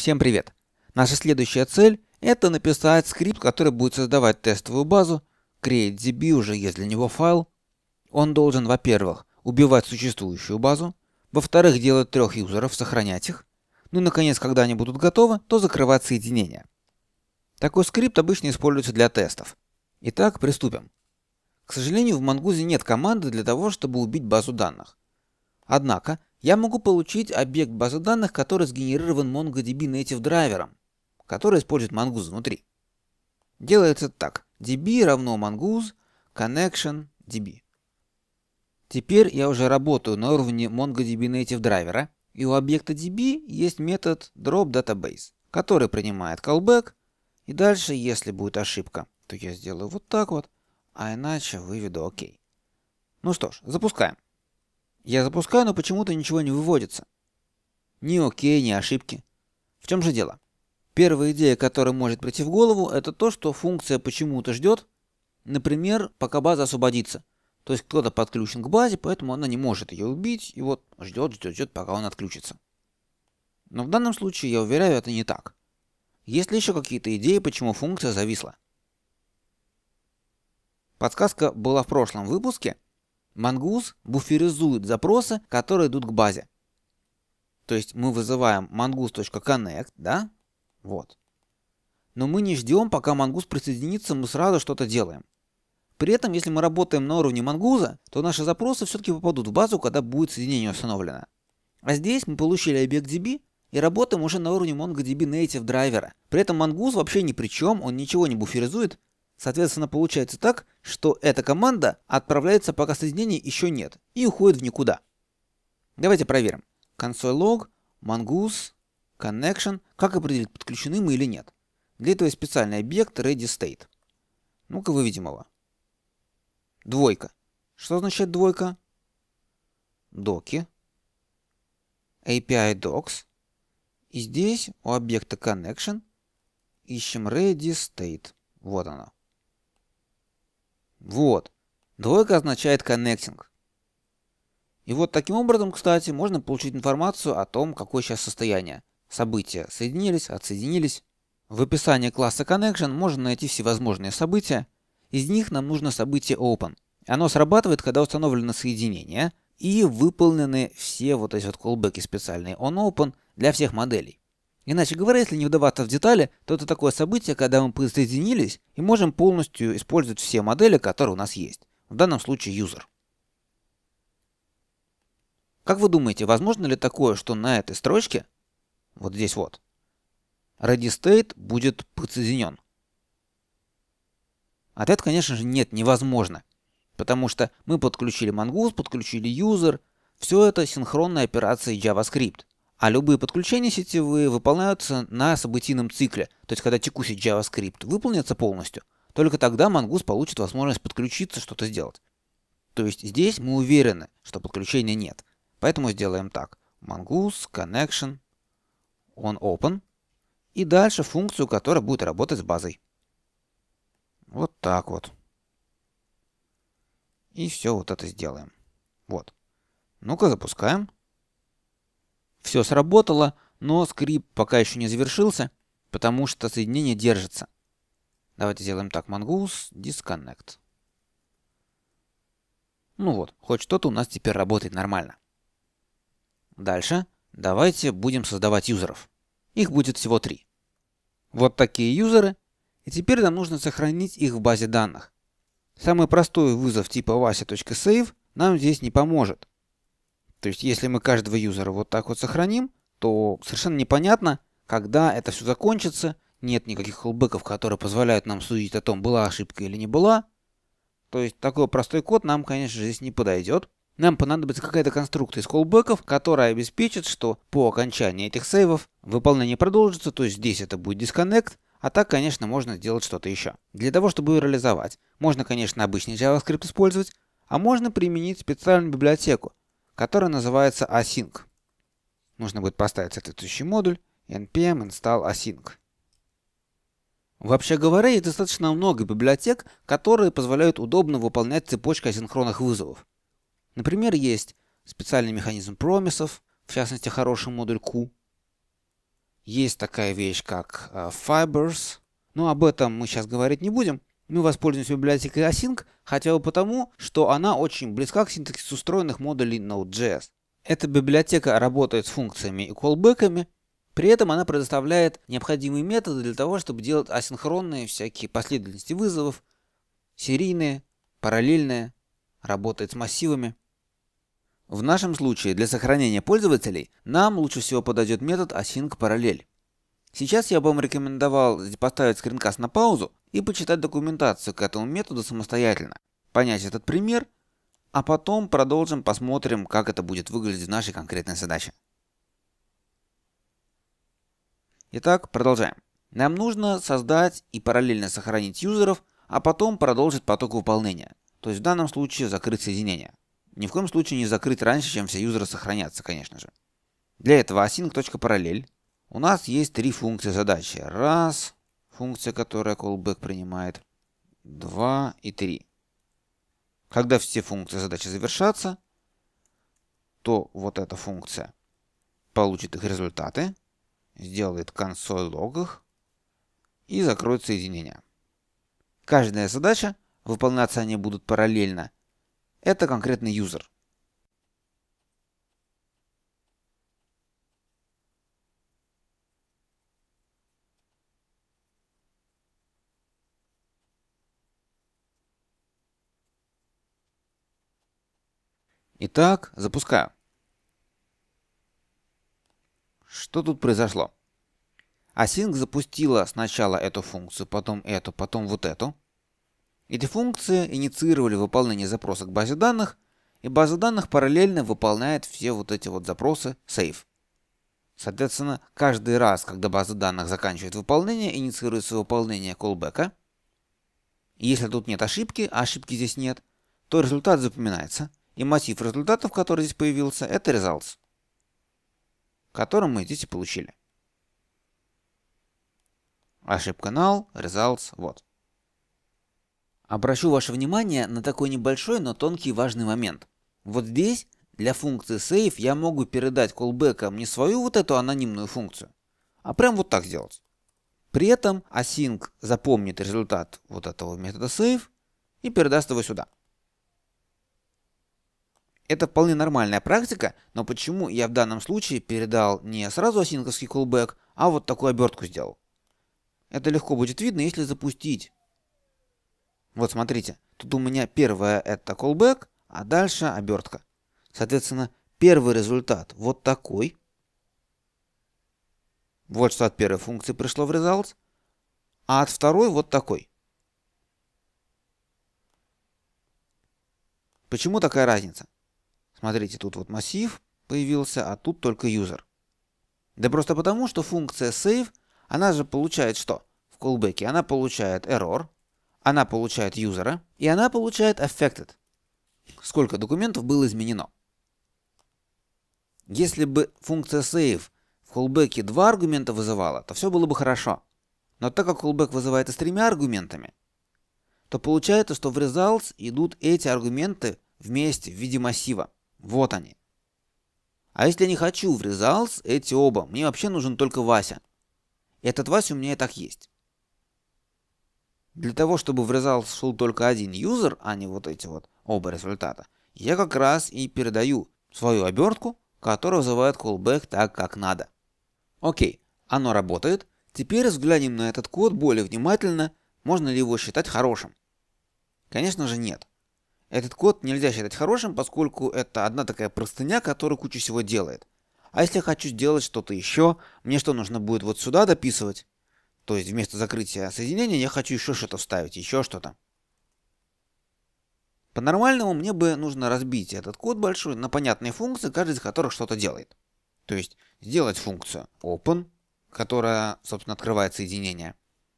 Всем привет! Наша следующая цель – это написать скрипт, который будет создавать тестовую базу, create.db уже есть для него файл. Он должен, во-первых, убивать существующую базу, во-вторых, делать трех юзеров, сохранять их, ну и, наконец, когда они будут готовы, то закрывать соединение. Такой скрипт обычно используется для тестов. Итак, приступим. К сожалению, в Мангузе нет команды для того, чтобы убить базу данных. Однако, я могу получить объект базы данных, который сгенерирован MongoDB Native драйвером, который использует Mongoose внутри. Делается так. DB равно Mongoose connection DB. Теперь я уже работаю на уровне MongoDB Native драйвера, и у объекта DB есть метод dropDatabase, который принимает callback, и дальше, если будет ошибка, то я сделаю вот так вот, а иначе выведу ОК. Ну что ж, запускаем. Я запускаю, но почему-то ничего не выводится. Ни окей, ни ошибки. В чем же дело? Первая идея, которая может прийти в голову, это то, что функция почему-то ждет, например, пока база освободится. То есть кто-то подключен к базе, поэтому она не может ее убить, и вот ждет, ждет, ждет, пока он отключится. Но в данном случае, я уверяю, это не так. Есть ли еще какие-то идеи, почему функция зависла? Подсказка была в прошлом выпуске – Мангуз буферизует запросы, которые идут к базе. То есть мы вызываем mongoose.connect, да? Вот. Но мы не ждем, пока мангуз присоединится, мы сразу что-то делаем. При этом, если мы работаем на уровне мангуза, то наши запросы все-таки попадут в базу, когда будет соединение установлено. А здесь мы получили объект DB и работаем уже на уровне MongoDB Native драйвера. При этом мангуз вообще ни при чем, он ничего не буферизует, Соответственно, получается так, что эта команда отправляется, пока соединений еще нет, и уходит в никуда. Давайте проверим. Console log, mongoose, connection, как определить, подключены мы или нет. Для этого есть специальный объект readyState. Ну-ка выведем его. Двойка. Что означает двойка? Доки. API docs. И здесь у объекта connection ищем readyState. Вот оно. Вот. Двойка означает connecting. И вот таким образом, кстати, можно получить информацию о том, какое сейчас состояние. События соединились, отсоединились. В описании класса Connection можно найти всевозможные события. Из них нам нужно событие Open. Оно срабатывает, когда установлено соединение и выполнены все вот эти вот колбеки специальные on-open для всех моделей. Иначе говоря, если не вдаваться в детали, то это такое событие, когда мы присоединились и можем полностью использовать все модели, которые у нас есть. В данном случае user. Как вы думаете, возможно ли такое, что на этой строчке, вот здесь вот, readyState будет подсоединен? Ответ, конечно же, нет, невозможно. Потому что мы подключили Mongoose, подключили user, все это синхронная операция JavaScript а любые подключения сетевые выполняются на событийном цикле, то есть когда текущий JavaScript выполнится полностью, только тогда Mongoose получит возможность подключиться, что-то сделать. То есть здесь мы уверены, что подключения нет. Поэтому сделаем так. Mongoose connection on open. И дальше функцию, которая будет работать с базой. Вот так вот. И все вот это сделаем. Вот. Ну-ка запускаем. Все сработало, но скрипт пока еще не завершился, потому что соединение держится. Давайте сделаем так, Mongoose Disconnect. Ну вот, хоть что-то у нас теперь работает нормально. Дальше давайте будем создавать юзеров. Их будет всего три. Вот такие юзеры. И теперь нам нужно сохранить их в базе данных. Самый простой вызов типа vasi.save нам здесь не поможет. То есть, если мы каждого юзера вот так вот сохраним, то совершенно непонятно, когда это все закончится. Нет никаких холбеков, которые позволяют нам судить о том, была ошибка или не была. То есть, такой простой код нам, конечно же, здесь не подойдет. Нам понадобится какая-то конструкция из колбеков, которая обеспечит, что по окончании этих сейвов выполнение продолжится, то есть здесь это будет дисконнект, а так, конечно, можно сделать что-то еще. Для того, чтобы ее реализовать, можно, конечно, обычный JavaScript использовать, а можно применить специальную библиотеку, который называется async. Нужно будет поставить соответствующий модуль npm install async. Вообще говоря, есть достаточно много библиотек, которые позволяют удобно выполнять цепочку асинхронных вызовов. Например, есть специальный механизм промисов, в частности хороший модуль Q. Есть такая вещь, как э, Fibers, но об этом мы сейчас говорить не будем мы воспользуемся библиотекой async, хотя бы потому, что она очень близка к синтаксису встроенных модулей Node.js. Эта библиотека работает с функциями и колбеками, при этом она предоставляет необходимые методы для того, чтобы делать асинхронные всякие последовательности вызовов, серийные, параллельные, работает с массивами. В нашем случае для сохранения пользователей нам лучше всего подойдет метод async параллель. Сейчас я бы вам рекомендовал поставить скринкаст на паузу, и почитать документацию к этому методу самостоятельно, понять этот пример, а потом продолжим, посмотрим, как это будет выглядеть в нашей конкретной задаче. Итак, продолжаем. Нам нужно создать и параллельно сохранить юзеров, а потом продолжить поток выполнения. То есть в данном случае закрыть соединение. Ни в коем случае не закрыть раньше, чем все юзеры сохранятся, конечно же. Для этого async.parallel у нас есть три функции задачи. Раз, функция, которая callback принимает 2 и 3. Когда все функции задачи завершатся, то вот эта функция получит их результаты, сделает консоль лог их и закроет соединение. Каждая задача, выполняться они будут параллельно, это конкретный юзер – Итак, запускаю. Что тут произошло? Async запустила сначала эту функцию, потом эту, потом вот эту. Эти функции инициировали выполнение запроса к базе данных, и база данных параллельно выполняет все вот эти вот запросы save. Соответственно, каждый раз, когда база данных заканчивает выполнение, инициируется выполнение колбека. если тут нет ошибки, а ошибки здесь нет, то результат запоминается. И массив результатов, который здесь появился, это results, который мы здесь и получили. Ошибка null, results, вот. Обращу ваше внимание на такой небольшой, но тонкий важный момент. Вот здесь для функции save я могу передать callback'ам не свою вот эту анонимную функцию, а прям вот так сделать. При этом async запомнит результат вот этого метода save и передаст его сюда. Это вполне нормальная практика, но почему я в данном случае передал не сразу осинковский callback, а вот такую обертку сделал? Это легко будет видно, если запустить. Вот смотрите, тут у меня первое это callback, а дальше обертка. Соответственно, первый результат вот такой. Вот что от первой функции пришло в results, а от второй вот такой. Почему такая разница? Смотрите, тут вот массив появился, а тут только user. Да просто потому, что функция save, она же получает что? В callback она получает error, она получает user, и она получает affected. Сколько документов было изменено. Если бы функция save в callback два аргумента вызывала, то все было бы хорошо. Но так как callback вызывается с тремя аргументами, то получается, что в results идут эти аргументы вместе в виде массива. Вот они. А если я не хочу в results эти оба, мне вообще нужен только Вася. Этот Вася у меня и так есть. Для того, чтобы в results шел только один юзер, а не вот эти вот оба результата, я как раз и передаю свою обертку, которая вызывает callback так, как надо. Окей, оно работает. Теперь взглянем на этот код более внимательно, можно ли его считать хорошим. Конечно же нет. Этот код нельзя считать хорошим, поскольку это одна такая простыня, которая кучу всего делает. А если я хочу сделать что-то еще, мне что нужно будет вот сюда дописывать? То есть вместо закрытия соединения я хочу еще что-то вставить, еще что-то. По-нормальному мне бы нужно разбить этот код большой на понятные функции, каждый из которых что-то делает. То есть сделать функцию open, которая, собственно, открывает соединение.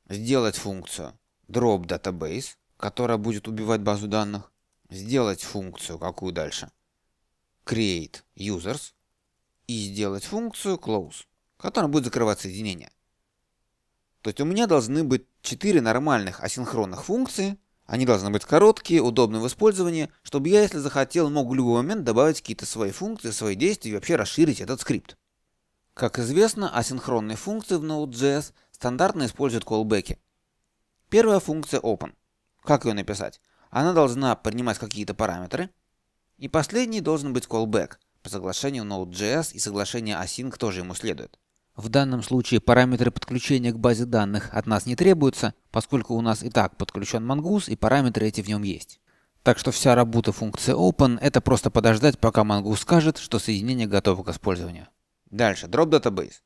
Сделать функцию drop database, которая будет убивать базу данных сделать функцию, какую дальше? Create users и сделать функцию close, которая будет закрывать соединение. То есть у меня должны быть 4 нормальных асинхронных функции. Они должны быть короткие, удобные в использовании, чтобы я, если захотел, мог в любой момент добавить какие-то свои функции, свои действия и вообще расширить этот скрипт. Как известно, асинхронные функции в Node.js стандартно используют колбеки. Первая функция open. Как ее написать? она должна принимать какие-то параметры. И последний должен быть callback. По соглашению Node.js и соглашение async тоже ему следует. В данном случае параметры подключения к базе данных от нас не требуются, поскольку у нас и так подключен Mongoose и параметры эти в нем есть. Так что вся работа функции open это просто подождать, пока Mongoose скажет, что соединение готово к использованию. Дальше, drop database.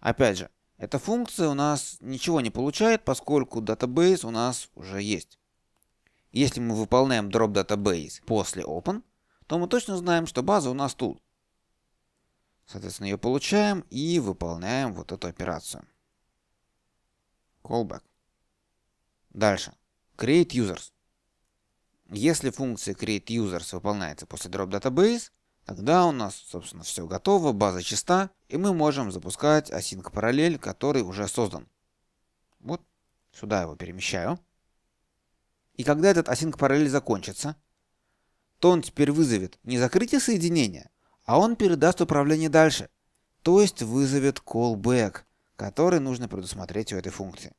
Опять же, эта функция у нас ничего не получает, поскольку database у нас уже есть. Если мы выполняем drop database после open, то мы точно знаем, что база у нас тут. Соответственно, ее получаем и выполняем вот эту операцию. Callback. Дальше. Create users. Если функция create users выполняется после drop database, тогда у нас, собственно, все готово, база чиста, и мы можем запускать async параллель, который уже создан. Вот сюда его перемещаю. И когда этот async параллель закончится, то он теперь вызовет не закрытие соединения, а он передаст управление дальше. То есть вызовет callback, который нужно предусмотреть у этой функции.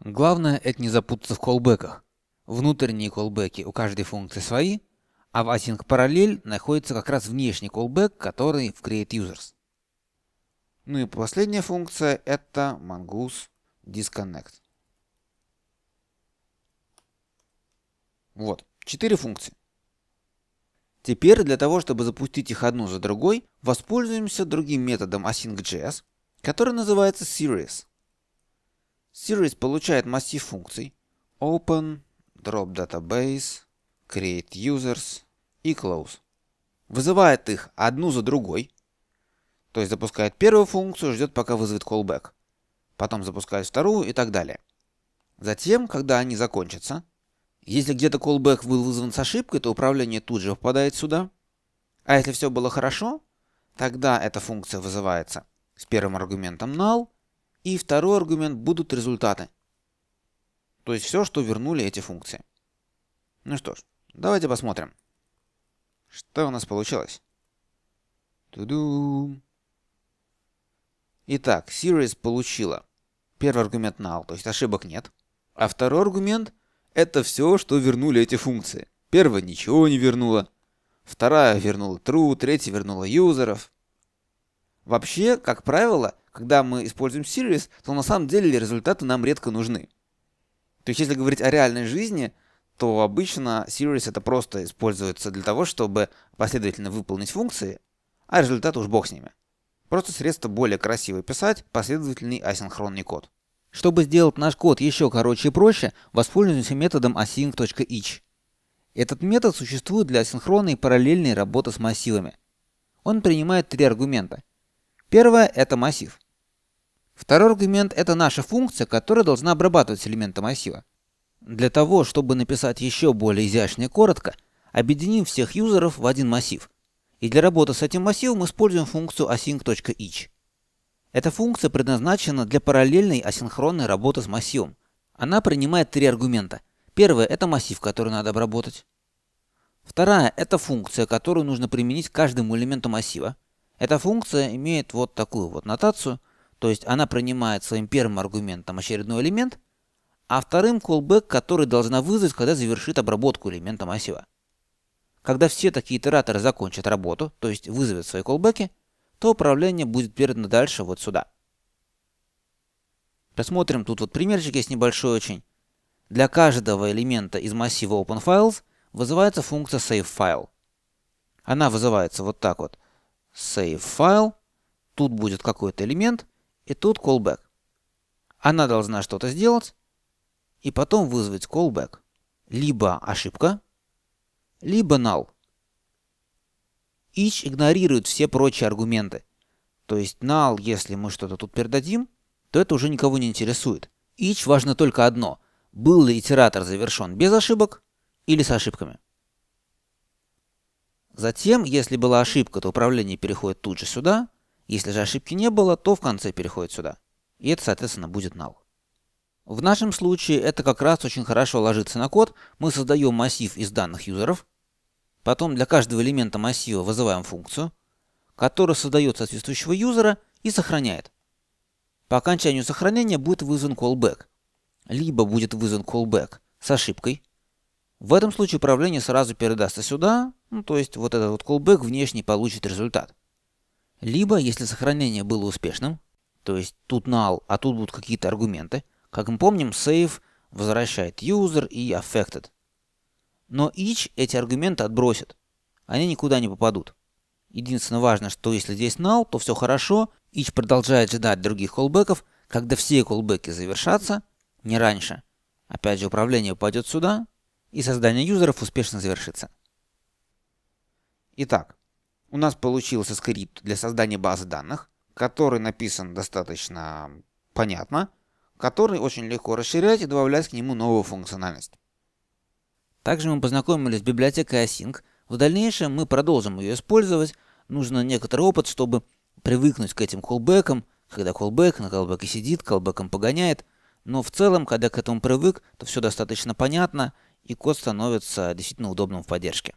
Главное это не запутаться в колбеках. Внутренние колбеки у каждой функции свои, а в async параллель находится как раз внешний колбек, который в createUsers. Ну и последняя функция это mongoose disconnect. Вот, четыре функции. Теперь для того, чтобы запустить их одну за другой, воспользуемся другим методом async.js, который называется series. Series получает массив функций open, drop database, create users и close. Вызывает их одну за другой, то есть запускает первую функцию, ждет пока вызовет callback, потом запускает вторую и так далее. Затем, когда они закончатся, если где-то callback был вызван с ошибкой, то управление тут же попадает сюда. А если все было хорошо, тогда эта функция вызывается с первым аргументом null, и второй аргумент будут результаты. То есть все, что вернули эти функции. Ну что ж, давайте посмотрим. Что у нас получилось? ту Итак, series получила первый аргумент null, то есть ошибок нет. А второй аргумент — это все, что вернули эти функции. Первая ничего не вернула, вторая вернула true, третья вернула юзеров. Вообще, как правило, когда мы используем series, то на самом деле результаты нам редко нужны. То есть, если говорить о реальной жизни, то обычно series это просто используется для того, чтобы последовательно выполнить функции, а результаты уж бог с ними. Просто средство более красиво писать последовательный асинхронный код. Чтобы сделать наш код еще короче и проще, воспользуемся методом async.each. Этот метод существует для синхронной и параллельной работы с массивами. Он принимает три аргумента. Первое – это массив. Второй аргумент – это наша функция, которая должна обрабатывать элементы массива. Для того, чтобы написать еще более изящно и коротко, объединим всех юзеров в один массив. И для работы с этим массивом используем функцию async.each. Эта функция предназначена для параллельной асинхронной работы с массивом. Она принимает три аргумента. Первое – это массив, который надо обработать. Вторая – это функция, которую нужно применить к каждому элементу массива. Эта функция имеет вот такую вот нотацию, то есть она принимает своим первым аргументом очередной элемент, а вторым callback, который должна вызвать, когда завершит обработку элемента массива. Когда все такие итераторы закончат работу, то есть вызовут свои колбеки, то управление будет передано дальше вот сюда. Посмотрим, тут вот примерчик есть небольшой очень. Для каждого элемента из массива OpenFiles вызывается функция SaveFile. Она вызывается вот так вот. SaveFile, тут будет какой-то элемент, и тут callback. Она должна что-то сделать, и потом вызвать callback. Либо ошибка, либо null. Ич игнорирует все прочие аргументы. То есть null, если мы что-то тут передадим, то это уже никого не интересует. Ич важно только одно – был ли итератор завершен без ошибок или с ошибками. Затем, если была ошибка, то управление переходит тут же сюда. Если же ошибки не было, то в конце переходит сюда. И это, соответственно, будет null. В нашем случае это как раз очень хорошо ложится на код. Мы создаем массив из данных юзеров, Потом для каждого элемента массива вызываем функцию, которая создает соответствующего юзера и сохраняет. По окончанию сохранения будет вызван callback. Либо будет вызван callback с ошибкой. В этом случае управление сразу передастся сюда, ну, то есть вот этот вот callback внешний получит результат. Либо, если сохранение было успешным, то есть тут null, а тут будут какие-то аргументы, как мы помним, save возвращает user и affected. Но Ич эти аргументы отбросит. Они никуда не попадут. Единственное важно, что если здесь null, то все хорошо. Ич продолжает ждать других колбеков, когда все колбеки завершатся, не раньше. Опять же, управление пойдет сюда, и создание юзеров успешно завершится. Итак, у нас получился скрипт для создания базы данных, который написан достаточно понятно, который очень легко расширять и добавлять к нему новую функциональность. Также мы познакомились с библиотекой Async. В дальнейшем мы продолжим ее использовать. Нужно некоторый опыт, чтобы привыкнуть к этим колбекам, когда колбек на колбеке сидит, колбеком погоняет. Но в целом, когда к этому привык, то все достаточно понятно, и код становится действительно удобным в поддержке.